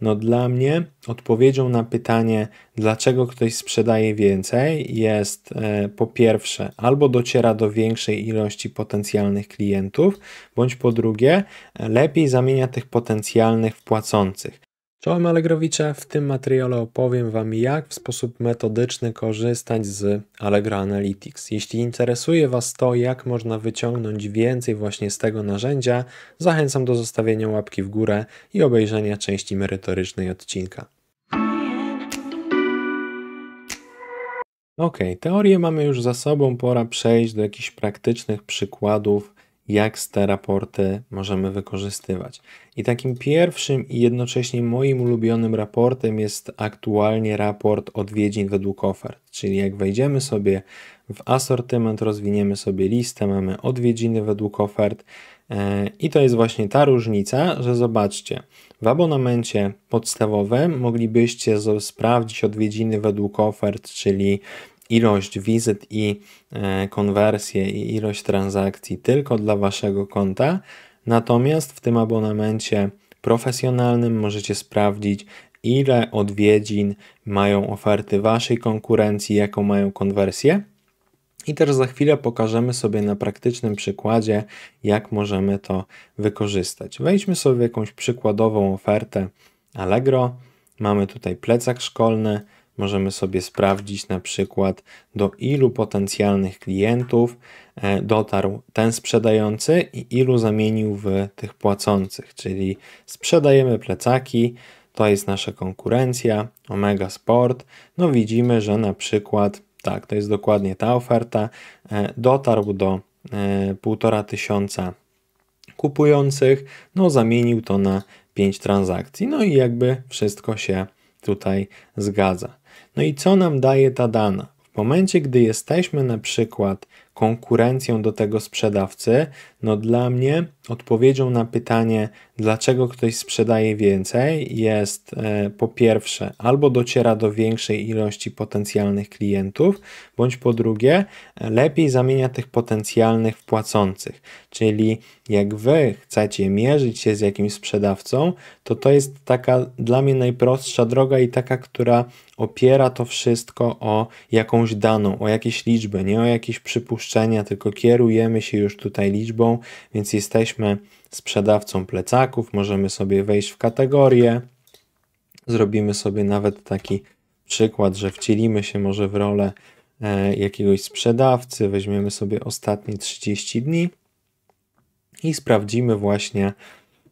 No dla mnie odpowiedzią na pytanie, dlaczego ktoś sprzedaje więcej, jest e, po pierwsze, albo dociera do większej ilości potencjalnych klientów, bądź po drugie, e, lepiej zamienia tych potencjalnych w płacących. Czołem Allegrowicze, w tym materiale opowiem Wam jak w sposób metodyczny korzystać z Allegro Analytics. Jeśli interesuje Was to, jak można wyciągnąć więcej właśnie z tego narzędzia, zachęcam do zostawienia łapki w górę i obejrzenia części merytorycznej odcinka. Ok, teorię mamy już za sobą, pora przejść do jakichś praktycznych przykładów jak te raporty możemy wykorzystywać. I takim pierwszym i jednocześnie moim ulubionym raportem jest aktualnie raport odwiedzin według ofert, czyli jak wejdziemy sobie w asortyment, rozwiniemy sobie listę, mamy odwiedziny według ofert e, i to jest właśnie ta różnica, że zobaczcie, w abonamencie podstawowym moglibyście sprawdzić odwiedziny według ofert, czyli ilość wizyt i e, konwersję i ilość transakcji tylko dla waszego konta. Natomiast w tym abonamencie profesjonalnym możecie sprawdzić, ile odwiedzin mają oferty waszej konkurencji, jaką mają konwersję. I też za chwilę pokażemy sobie na praktycznym przykładzie, jak możemy to wykorzystać. Wejdźmy sobie jakąś przykładową ofertę Allegro. Mamy tutaj plecak szkolny, możemy sobie sprawdzić na przykład do ilu potencjalnych klientów e, dotarł ten sprzedający i ilu zamienił w tych płacących, czyli sprzedajemy plecaki, to jest nasza konkurencja, Omega Sport, no widzimy, że na przykład, tak, to jest dokładnie ta oferta, e, dotarł do e, półtora tysiąca kupujących, no zamienił to na 5 transakcji, no i jakby wszystko się tutaj zgadza. No i co nam daje ta dana? W momencie, gdy jesteśmy na przykład konkurencją do tego sprzedawcy, no dla mnie odpowiedzią na pytanie, dlaczego ktoś sprzedaje więcej, jest e, po pierwsze, albo dociera do większej ilości potencjalnych klientów, bądź po drugie, lepiej zamienia tych potencjalnych w płacących. Czyli jak wy chcecie mierzyć się z jakimś sprzedawcą, to to jest taka dla mnie najprostsza droga i taka, która opiera to wszystko o jakąś daną, o jakieś liczby, nie o jakieś przypuszczenia uproszczenia, tylko kierujemy się już tutaj liczbą, więc jesteśmy sprzedawcą plecaków, możemy sobie wejść w kategorię, zrobimy sobie nawet taki przykład, że wcielimy się może w rolę e, jakiegoś sprzedawcy, weźmiemy sobie ostatnie 30 dni i sprawdzimy właśnie,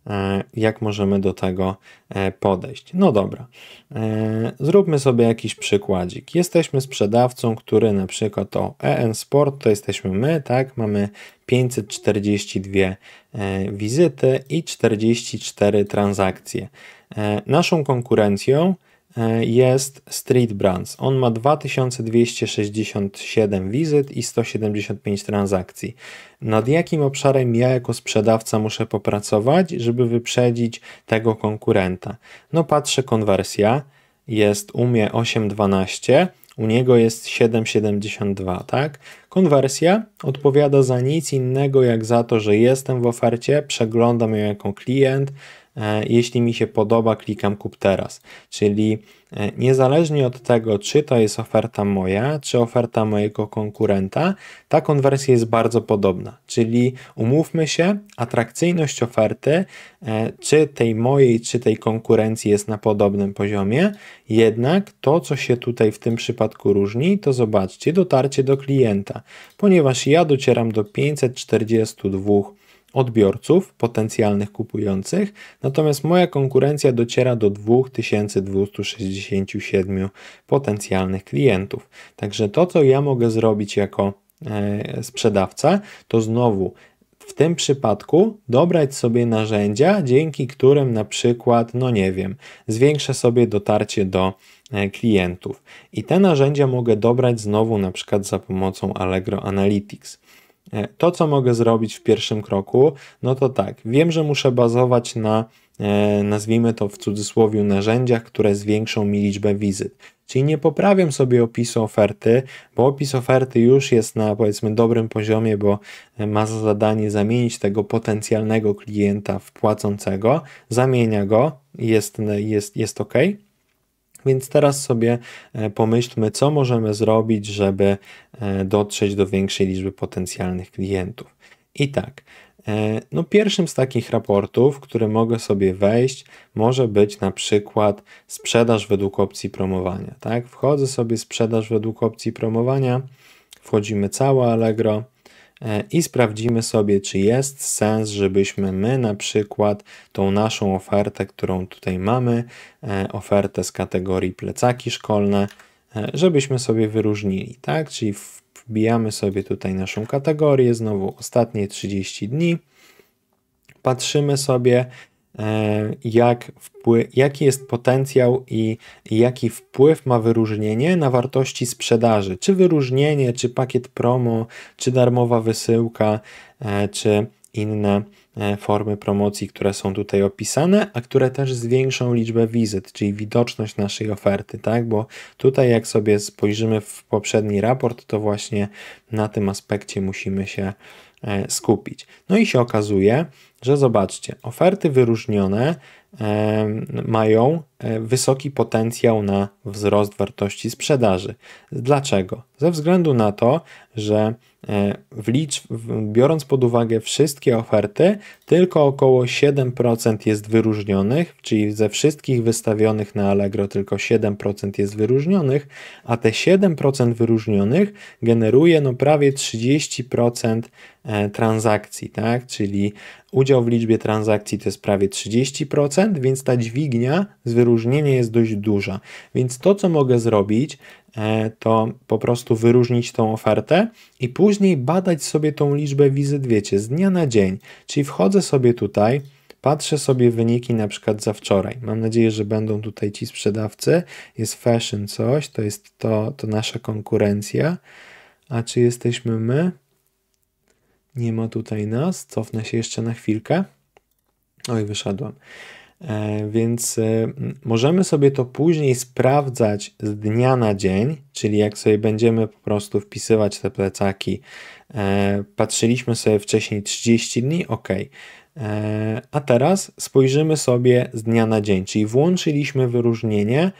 E, jak możemy do tego e, podejść. No dobra, e, zróbmy sobie jakiś przykładzik. Jesteśmy sprzedawcą, który na przykład o EN Sport to jesteśmy my, tak? Mamy 542 wizyty i 44 transakcje. Naszą konkurencją E, jest Street Brands. On ma 2267 wizyt i 175 transakcji. Nad jakim obszarem ja jako sprzedawca muszę popracować, żeby wyprzedzić tego konkurenta? No patrzę konwersja, jest u mnie 8,12, u niego jest 7,72, tak? Konwersja odpowiada za nic innego jak za to, że jestem w ofercie, przeglądam ją jako klient, E, jeśli mi się podoba, klikam kup teraz. Czyli e, niezależnie od tego, czy to jest oferta moja, czy oferta mojego konkurenta, ta konwersja jest bardzo podobna. Czyli umówmy się, atrakcyjność oferty, e, czy tej mojej, czy tej konkurencji jest na podobnym poziomie. Jednak to, co się tutaj w tym przypadku różni, to zobaczcie, dotarcie do klienta, ponieważ ja docieram do 542 odbiorców, potencjalnych kupujących, natomiast moja konkurencja dociera do 2267 potencjalnych klientów. Także to, co ja mogę zrobić jako e, sprzedawca, to znowu w tym przypadku dobrać sobie narzędzia, dzięki którym na przykład, no nie wiem, zwiększę sobie dotarcie do e, klientów. I te narzędzia mogę dobrać znowu na przykład za pomocą Allegro Analytics. E, to, co mogę zrobić w pierwszym kroku, no to tak, wiem, że muszę bazować na, e, nazwijmy to w cudzysłowie, narzędziach, które zwiększą mi liczbę wizyt. Czyli nie poprawiam sobie opisu oferty, bo opis oferty już jest na powiedzmy dobrym poziomie, bo e, ma za zadanie zamienić tego potencjalnego klienta w płacącego, zamienia go, jest, jest, jest ok więc teraz sobie e, pomyślmy, co możemy zrobić, żeby e, dotrzeć do większej liczby potencjalnych klientów. I tak, e, no pierwszym z takich raportów, który mogę sobie wejść, może być na przykład sprzedaż według opcji promowania. Tak? Wchodzę sobie sprzedaż według opcji promowania, wchodzimy całe Allegro, E, i sprawdzimy sobie, czy jest sens, żebyśmy my na przykład tą naszą ofertę, którą tutaj mamy, e, ofertę z kategorii plecaki szkolne, e, żebyśmy sobie wyróżnili, tak? Czyli wbijamy sobie tutaj naszą kategorię, znowu ostatnie 30 dni, patrzymy sobie, E, jak wpły- jaki jest potencjał i jaki wpływ ma wyróżnienie na wartości sprzedaży. Czy wyróżnienie, czy pakiet promo, czy darmowa wysyłka, e, czy inne e, formy promocji, które są tutaj opisane, a które też zwiększą liczbę wizyt, czyli widoczność naszej oferty, tak? Bo tutaj jak sobie spojrzymy w poprzedni raport, to właśnie na tym aspekcie musimy się e, skupić. No i się okazuje, że zobaczcie, oferty wyróżnione e, mają wysoki potencjał na wzrost wartości sprzedaży. Dlaczego? Ze względu na to, że wlicz, biorąc pod uwagę wszystkie oferty, tylko około 7% jest wyróżnionych, czyli ze wszystkich wystawionych na Allegro tylko 7% jest wyróżnionych, a te 7% wyróżnionych generuje no prawie 30% E, transakcji, tak? czyli udział w liczbie transakcji to jest prawie 30%, więc ta dźwignia z wyróżnienia jest dość duża. Więc to, co mogę zrobić, e, to po prostu wyróżnić tą ofertę i później badać sobie tą liczbę wizyt, wiecie, z dnia na dzień. Czyli wchodzę sobie tutaj, patrzę sobie wyniki na przykład za wczoraj. Mam nadzieję, że będą tutaj ci sprzedawcy. Jest fashion coś, to jest to, to nasza konkurencja. A czy jesteśmy my? Nie ma tutaj nas. Cofnę się jeszcze na chwilkę. Oj, wyszedłem. E, więc e, możemy sobie to później sprawdzać z dnia na dzień, czyli jak sobie będziemy po prostu wpisywać te plecaki. E, patrzyliśmy sobie wcześniej 30 dni, ok. A teraz spojrzymy sobie z dnia na dzień, czyli włączyliśmy wyróżnienie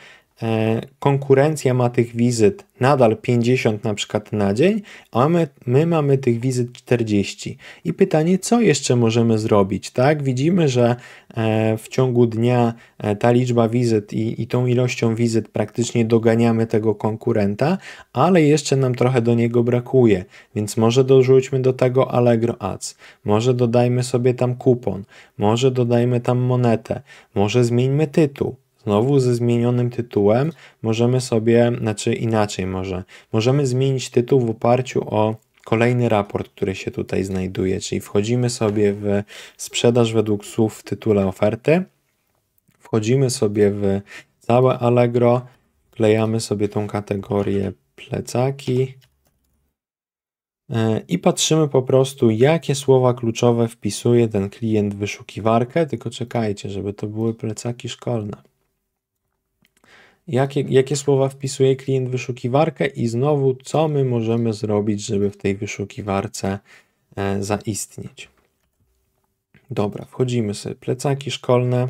E, konkurencja ma tych wizyt nadal 50 na przykład na dzień, a my, my mamy tych wizyt 40. I pytanie, co jeszcze możemy zrobić, tak? Widzimy, że e, w ciągu dnia e, ta liczba wizyt i, i tą ilością wizyt praktycznie doganiamy tego konkurenta, ale jeszcze nam trochę do niego brakuje, więc może dorzućmy do tego Allegro Ads, może dodajmy sobie tam kupon, może dodajmy tam monetę, może zmieńmy tytuł, znowu ze zmienionym tytułem możemy sobie, znaczy inaczej może, możemy zmienić tytuł w oparciu o kolejny raport, który się tutaj znajduje, czyli wchodzimy sobie w sprzedaż według słów w tytule oferty, wchodzimy sobie w całe Allegro, klejamy sobie tą kategorię plecaki e, i patrzymy po prostu, jakie słowa kluczowe wpisuje ten klient w wyszukiwarkę, tylko czekajcie, żeby to były plecaki szkolne jakie, jakie słowa wpisuje klient w wyszukiwarkę i znowu, co my możemy zrobić, żeby w tej wyszukiwarce e, zaistnieć. Dobra, wchodzimy sobie. Plecaki szkolne.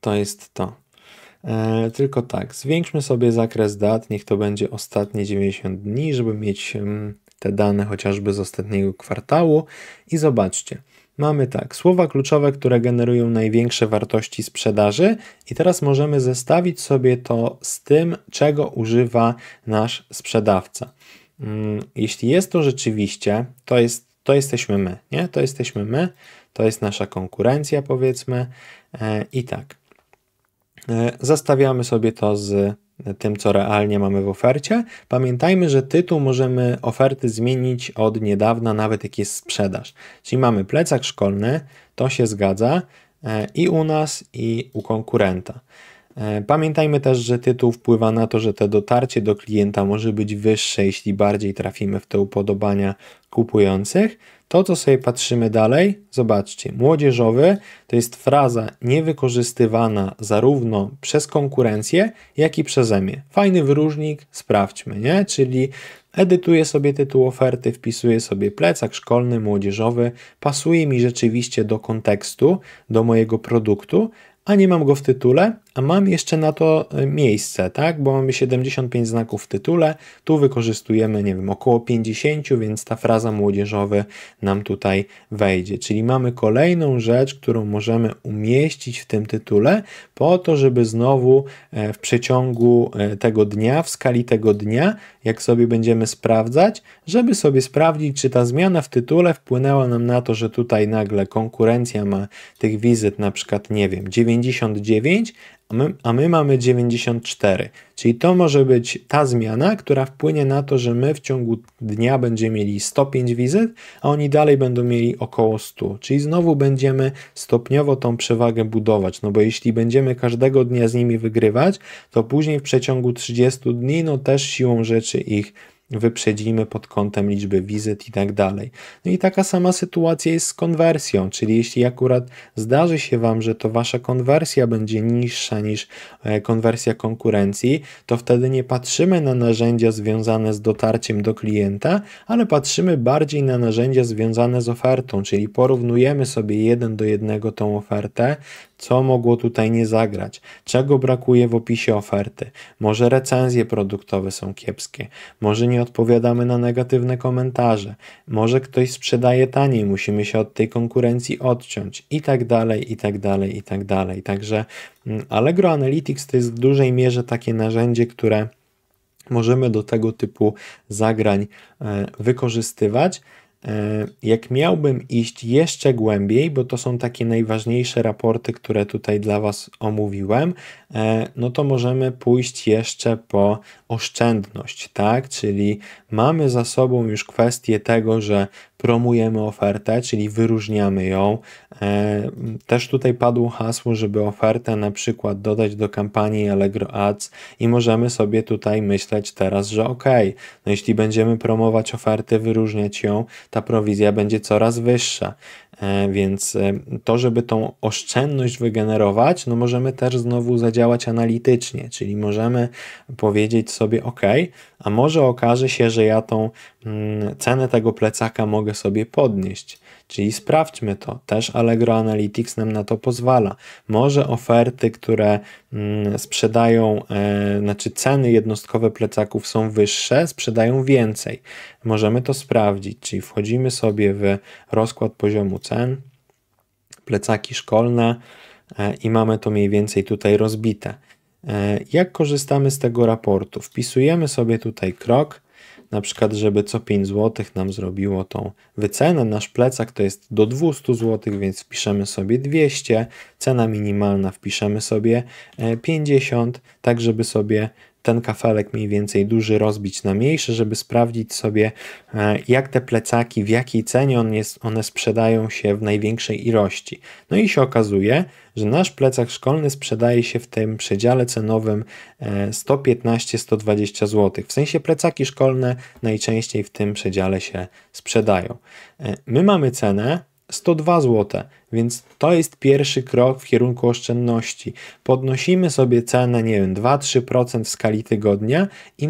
To jest to. E, tylko tak, zwiększmy sobie zakres dat. Niech to będzie ostatnie 90 dni, żeby mieć mm, te dane chociażby z ostatniego kwartału. I zobaczcie mamy tak, słowa kluczowe, które generują największe wartości sprzedaży, i teraz możemy zestawić sobie to z tym, czego używa nasz sprzedawca. Mm, jeśli jest to rzeczywiście, to, jest, to jesteśmy my, nie? To jesteśmy my, to jest nasza konkurencja, powiedzmy, e, i tak. E, zastawiamy sobie to z tym, co realnie mamy w ofercie. Pamiętajmy, że tytuł możemy oferty zmienić od niedawna, nawet jak jest sprzedaż. Czyli mamy plecak szkolny, to się zgadza e, i u nas, i u konkurenta. E, pamiętajmy też, że tytuł wpływa na to, że to dotarcie do klienta może być wyższe, jeśli bardziej trafimy w te upodobania kupujących. To, co sobie patrzymy dalej, zobaczcie, młodzieżowy to jest fraza niewykorzystywana zarówno przez konkurencję, jak i przeze mnie. Fajny wyróżnik, sprawdźmy, nie? Czyli edytuję sobie tytuł oferty, wpisuję sobie plecak szkolny, młodzieżowy, pasuje mi rzeczywiście do kontekstu, do mojego produktu, a nie mam go w tytule, a mam jeszcze na to y, miejsce, tak? Bo mamy 75 znaków w tytule, tu wykorzystujemy, nie wiem, około 50, więc ta fraza młodzieżowy nam tutaj wejdzie. Czyli mamy kolejną rzecz, którą możemy umieścić w tym tytule, po to, żeby znowu e, w przeciągu e, tego dnia, w skali tego dnia, jak sobie będziemy sprawdzać, żeby sobie sprawdzić, czy ta zmiana w tytule wpłynęła nam na to, że tutaj nagle konkurencja ma tych wizyt na przykład, nie wiem, 99, a my, a my mamy 94. Czyli to może być ta zmiana, która wpłynie na to, że my w ciągu dnia będziemy mieli 105 wizyt, a oni dalej będą mieli około 100. Czyli znowu będziemy stopniowo tą przewagę budować, no bo jeśli będziemy każdego dnia z nimi wygrywać, to później w przeciągu 30 dni, no też siłą rzeczy ich wyprzedzimy pod kątem liczby wizyt i tak dalej. No i taka sama sytuacja jest z konwersją, czyli jeśli akurat zdarzy się Wam, że to Wasza konwersja będzie niższa niż e, konwersja konkurencji, to wtedy nie patrzymy na narzędzia związane z dotarciem do klienta, ale patrzymy bardziej na narzędzia związane z ofertą, czyli porównujemy sobie jeden do jednego tą ofertę, co mogło tutaj nie zagrać, czego brakuje w opisie oferty, może recenzje produktowe są kiepskie, może nie nie odpowiadamy na negatywne komentarze, może ktoś sprzedaje taniej, musimy się od tej konkurencji odciąć i tak dalej, i tak dalej, i tak dalej. Także mm, Allegro Analytics to jest w dużej mierze takie narzędzie, które możemy do tego typu zagrań e, wykorzystywać. E, jak miałbym iść jeszcze głębiej, bo to są takie najważniejsze raporty, które tutaj dla Was omówiłem, e, no to możemy pójść jeszcze po oszczędność, tak? Czyli mamy za sobą już kwestię tego, że promujemy ofertę, czyli wyróżniamy ją. E, też tutaj padło hasło, żeby ofertę na przykład dodać do kampanii Allegro Ads i możemy sobie tutaj myśleć teraz, że ok, no jeśli będziemy promować ofertę, wyróżniać ją, ta prowizja będzie coraz wyższa. E, więc e, to, żeby tą oszczędność wygenerować, no możemy też znowu zadziałać analitycznie, czyli możemy powiedzieć sobie, OK, a może okaże się, że ja tą mm, cenę tego plecaka mogę sobie podnieść. Czyli sprawdźmy to. Też Allegro Analytics nam na to pozwala. Może oferty, które mm, sprzedają, e, znaczy ceny jednostkowe plecaków są wyższe, sprzedają więcej. Możemy to sprawdzić, czyli wchodzimy sobie w rozkład poziomu cen, plecaki szkolne e, i mamy to mniej więcej tutaj rozbite. E, jak korzystamy z tego raportu? Wpisujemy sobie tutaj krok na przykład, żeby co 5 zł nam zrobiło tą wycenę. Nasz plecak to jest do 200 zł, więc wpiszemy sobie 200, cena minimalna wpiszemy sobie 50, e, tak żeby sobie ten kafelek mniej więcej duży rozbić na mniejszy, żeby sprawdzić sobie, e, jak te plecaki, w jakiej cenie on jest, one sprzedają się w największej ilości. No i się okazuje, że nasz plecak szkolny sprzedaje się w tym przedziale cenowym 115-120 e, zł. W sensie plecaki szkolne najczęściej w tym przedziale się sprzedają. E, my mamy cenę 102 zł, więc to jest pierwszy krok w kierunku oszczędności. Podnosimy sobie cenę, nie wiem, 2-3% w skali tygodnia i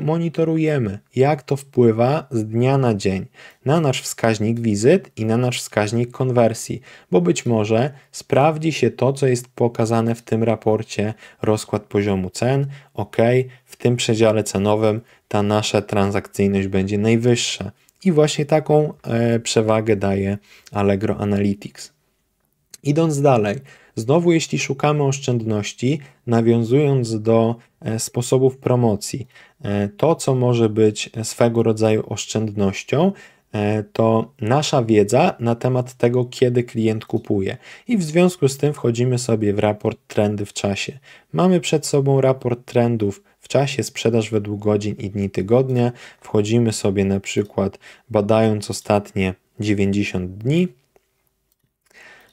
monitorujemy, jak to wpływa z dnia na dzień na nasz wskaźnik wizyt i na nasz wskaźnik konwersji, bo być może sprawdzi się to, co jest pokazane w tym raporcie rozkład poziomu cen. Ok, w tym przedziale cenowym ta nasza transakcyjność będzie najwyższa i właśnie taką e, przewagę daje Allegro Analytics. Idąc dalej, znowu jeśli szukamy oszczędności, nawiązując do e, sposobów promocji, e, to co może być swego rodzaju oszczędnością, to nasza wiedza na temat tego, kiedy klient kupuje. I w związku z tym wchodzimy sobie w raport trendy w czasie. Mamy przed sobą raport trendów czasie sprzedaż według godzin i dni tygodnia wchodzimy sobie na przykład badając ostatnie 90 dni,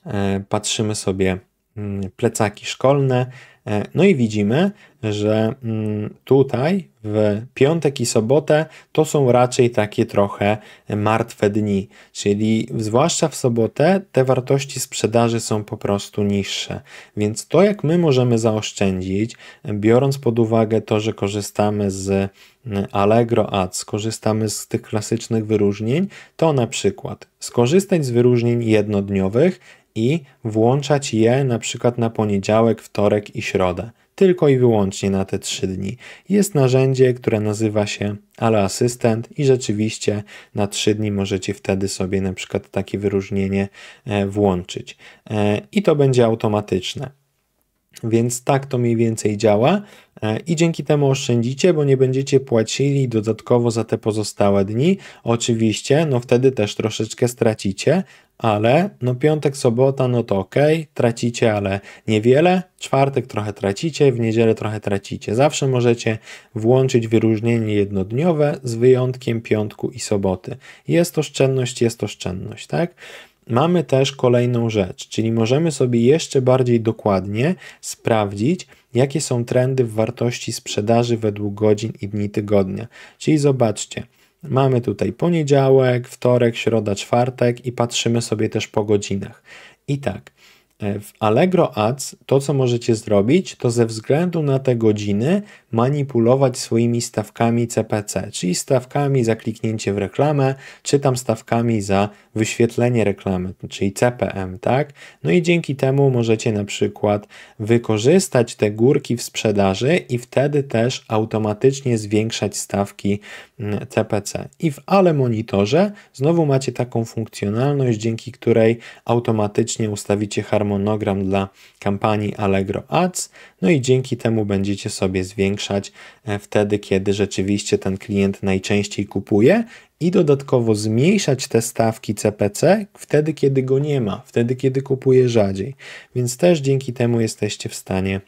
e, patrzymy sobie mm, plecaki szkolne, e, no i widzimy, że mm, tutaj w piątek i sobotę to są raczej takie trochę martwe dni, czyli zwłaszcza w sobotę te wartości sprzedaży są po prostu niższe. Więc to, jak my możemy zaoszczędzić, biorąc pod uwagę to, że korzystamy z mm, Allegro Ads, korzystamy z tych klasycznych wyróżnień, to na przykład skorzystać z wyróżnień jednodniowych i włączać je na przykład na poniedziałek, wtorek i środę tylko i wyłącznie na te trzy dni. Jest narzędzie, które nazywa się Ale Asystent i rzeczywiście na trzy dni możecie wtedy sobie na przykład takie wyróżnienie e, włączyć. E, I to będzie automatyczne. Więc tak to mniej więcej działa e, i dzięki temu oszczędzicie, bo nie będziecie płacili dodatkowo za te pozostałe dni. Oczywiście, no wtedy też troszeczkę stracicie, ale no piątek, sobota, no to ok, tracicie, ale niewiele, czwartek trochę tracicie, w niedzielę trochę tracicie. Zawsze możecie włączyć wyróżnienie jednodniowe z wyjątkiem piątku i soboty. Jest oszczędność, jest oszczędność, tak? mamy też kolejną rzecz, czyli możemy sobie jeszcze bardziej dokładnie sprawdzić, jakie są trendy w wartości sprzedaży według godzin i dni tygodnia. Czyli zobaczcie, mamy tutaj poniedziałek, wtorek, środa, czwartek i patrzymy sobie też po godzinach. I tak, E, w Allegro Ads to, co możecie zrobić, to ze względu na te godziny manipulować swoimi stawkami CPC, czyli stawkami za kliknięcie w reklamę, czy tam stawkami za wyświetlenie reklamy, czyli CPM, tak? No i dzięki temu możecie na przykład wykorzystać te górki w sprzedaży i wtedy też automatycznie zwiększać stawki CPC. Mm, I w Ale Monitorze znowu macie taką funkcjonalność, dzięki której automatycznie ustawicie harmonię harmonogram dla kampanii Allegro Ads, no i dzięki temu będziecie sobie zwiększać e, wtedy, kiedy rzeczywiście ten klient najczęściej kupuje i dodatkowo zmniejszać te stawki CPC wtedy, kiedy go nie ma, wtedy, kiedy kupuje rzadziej. Więc też dzięki temu jesteście w stanie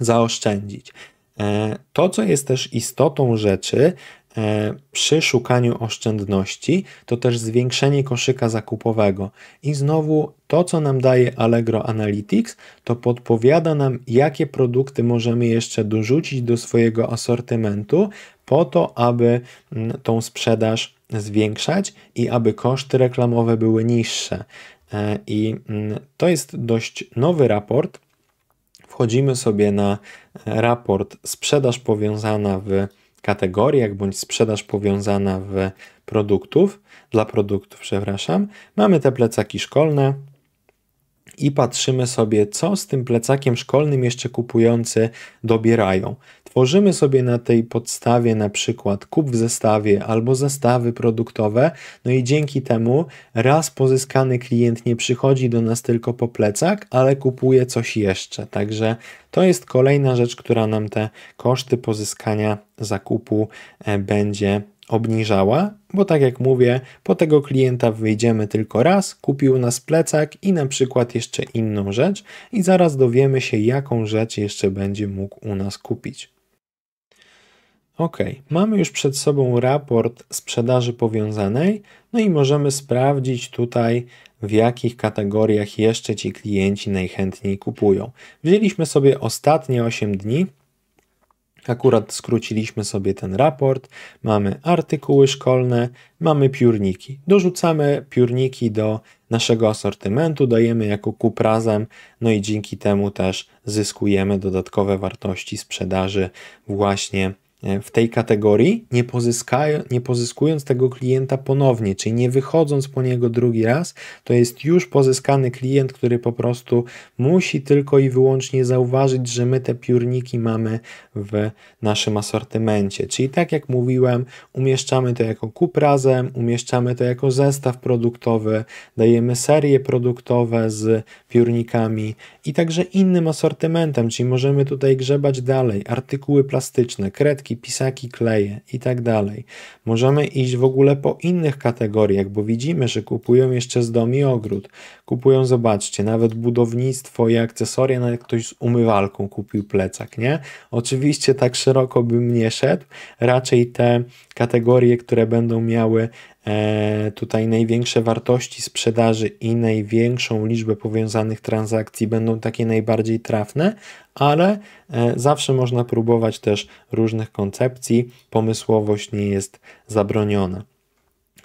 zaoszczędzić. E, to, co jest też istotą rzeczy, E, przy szukaniu oszczędności to też zwiększenie koszyka zakupowego. I znowu to, co nam daje Allegro Analytics, to podpowiada nam, jakie produkty możemy jeszcze dorzucić do swojego asortymentu, po to, aby mm, tą sprzedaż zwiększać i aby koszty reklamowe były niższe. E, I mm, to jest dość nowy raport. Wchodzimy sobie na e, raport sprzedaż powiązana w kategoriach bądź sprzedaż powiązana w produktów, dla produktów, przepraszam, mamy te plecaki szkolne i patrzymy sobie, co z tym plecakiem szkolnym jeszcze kupujący dobierają. Tworzymy sobie na tej podstawie na przykład kup w zestawie albo zestawy produktowe, no i dzięki temu raz pozyskany klient nie przychodzi do nas tylko po plecak, ale kupuje coś jeszcze. Także to jest kolejna rzecz, która nam te koszty pozyskania zakupu e, będzie obniżała, bo tak jak mówię, po tego klienta wyjdziemy tylko raz, kupił nas plecak i na przykład jeszcze inną rzecz i zaraz dowiemy się, jaką rzecz jeszcze będzie mógł u nas kupić. OK, mamy już przed sobą raport sprzedaży powiązanej, no i możemy sprawdzić tutaj, w jakich kategoriach jeszcze ci klienci najchętniej kupują. Wzięliśmy sobie ostatnie 8 dni, Akurat skróciliśmy sobie ten raport. Mamy artykuły szkolne, mamy piórniki. Dorzucamy piórniki do naszego asortymentu, dajemy jako kup razem, no i dzięki temu też zyskujemy dodatkowe wartości sprzedaży właśnie E, w tej kategorii, nie, pozyskają, nie pozyskując tego klienta ponownie, czyli nie wychodząc po niego drugi raz, to jest już pozyskany klient, który po prostu musi tylko i wyłącznie zauważyć, że my te piórniki mamy w naszym asortymencie. Czyli tak jak mówiłem, umieszczamy to jako kup razem, umieszczamy to jako zestaw produktowy, dajemy serie produktowe z piórnikami i także innym asortymentem, czyli możemy tutaj grzebać dalej, artykuły plastyczne, kredki kartki, pisaki, kleje i tak dalej. Możemy iść w ogóle po innych kategoriach, bo widzimy, że kupują jeszcze z dom i ogród. Kupują, zobaczcie, nawet budownictwo i akcesoria, nawet ktoś z umywalką kupił plecak, nie? Oczywiście tak szeroko bym nie szedł, raczej te kategorie, które będą miały E, tutaj największe wartości sprzedaży i największą liczbę powiązanych transakcji będą takie najbardziej trafne, ale e, zawsze można próbować też różnych koncepcji. Pomysłowość nie jest zabroniona.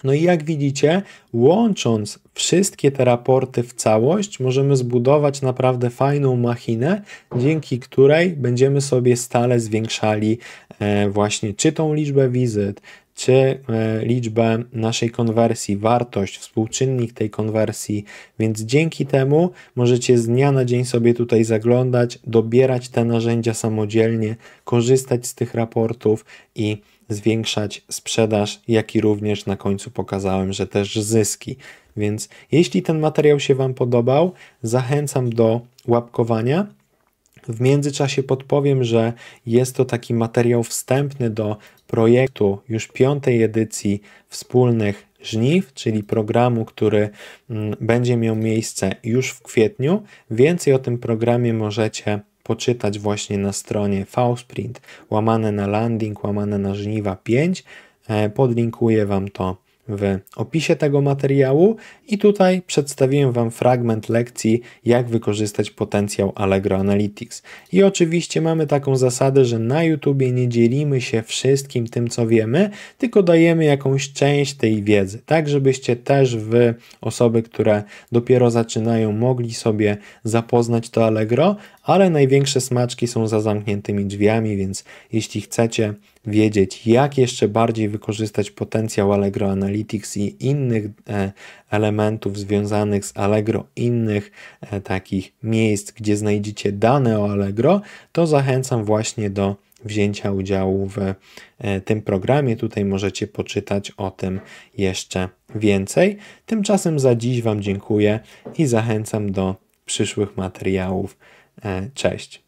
No i jak widzicie, łącząc wszystkie te raporty w całość, możemy zbudować naprawdę fajną machinę, dzięki której będziemy sobie stale zwiększali e, właśnie czy tą liczbę wizyt, czy e, liczbę naszej konwersji, wartość, współczynnik tej konwersji. Więc dzięki temu możecie z dnia na dzień sobie tutaj zaglądać, dobierać te narzędzia samodzielnie, korzystać z tych raportów i zwiększać sprzedaż, jak i również na końcu pokazałem, że też zyski. Więc jeśli ten materiał się Wam podobał, zachęcam do łapkowania w międzyczasie podpowiem, że jest to taki materiał wstępny do projektu już piątej edycji wspólnych żniw, czyli programu, który mm, będzie miał miejsce już w kwietniu. Więcej o tym programie możecie poczytać właśnie na stronie Vsprint, łamane na landing, łamane na żniwa 5. E, podlinkuję Wam to w opisie tego materiału i tutaj przedstawiłem Wam fragment lekcji, jak wykorzystać potencjał Allegro Analytics. I oczywiście mamy taką zasadę, że na YouTubie nie dzielimy się wszystkim tym, co wiemy, tylko dajemy jakąś część tej wiedzy, tak żebyście też wy, osoby, które dopiero zaczynają, mogli sobie zapoznać to Allegro, ale największe smaczki są za zamkniętymi drzwiami, więc jeśli chcecie wiedzieć, jak jeszcze bardziej wykorzystać potencjał Allegro Analytics i innych e, elementów związanych z Allegro, innych e, takich miejsc, gdzie znajdziecie dane o Allegro, to zachęcam właśnie do wzięcia udziału w e, tym programie. Tutaj możecie poczytać o tym jeszcze więcej. Tymczasem za dziś Wam dziękuję i zachęcam do przyszłych materiałów. E, cześć.